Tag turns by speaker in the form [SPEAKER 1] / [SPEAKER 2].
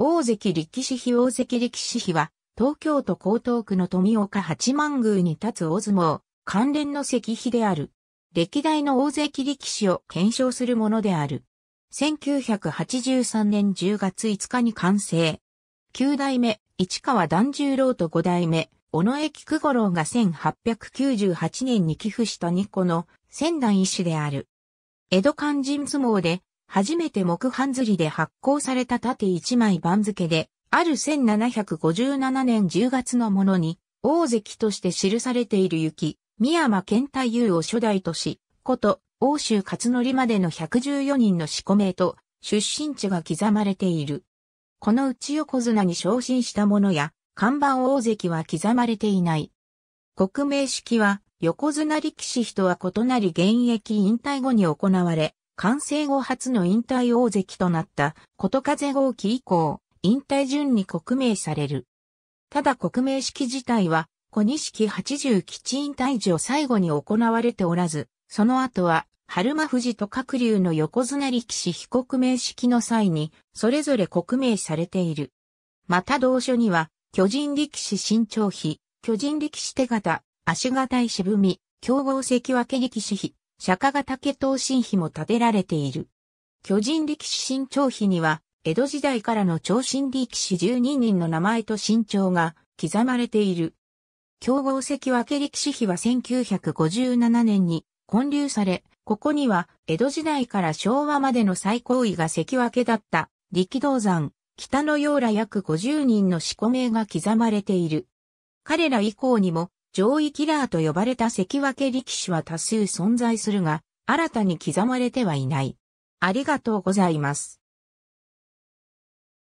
[SPEAKER 1] 大関力士妃大関力士妃は、東京都江東区の富岡八幡宮に立つ大相撲、関連の石碑である。歴代の大関力士を検証するものである。1983年10月5日に完成。9代目、市川團十郎と5代目、尾上菊五郎が1898年に寄付した2個の仙台一種である。江戸肝心相撲で初めて木版釣りで発行された縦一枚番付で、ある1757年10月のものに、大関として記されている雪、宮山健太優を初代とし、こと、欧州勝則までの114人の四個名と、出身地が刻まれている。このうち横綱に昇進したものや、看板大関は刻まれていない。国名式は、横綱力士とは異なり現役引退後に行われ、完成後初の引退大関となったこと風号機以降、引退順に国名される。ただ国名式自体は、小錦80吉引退時を最後に行われておらず、その後は、春馬富士と各流の横綱力士被国名式の際に、それぞれ国名されている。また同書には、巨人力士身長比、巨人力士手形、足形石踏み、競合関脇力士比、釈迦が竹刀身碑も建てられている。巨人力士新潮碑には、江戸時代からの超新力士12人の名前と身長が刻まれている。競合関け力士碑は1957年に建立され、ここには江戸時代から昭和までの最高位が関けだった力道山、北の洋ら約50人の四個名が刻まれている。彼ら以降にも上位キラーと呼ばれた関脇力士は多数存在するが、新たに刻まれてはいない。ありがとうございます。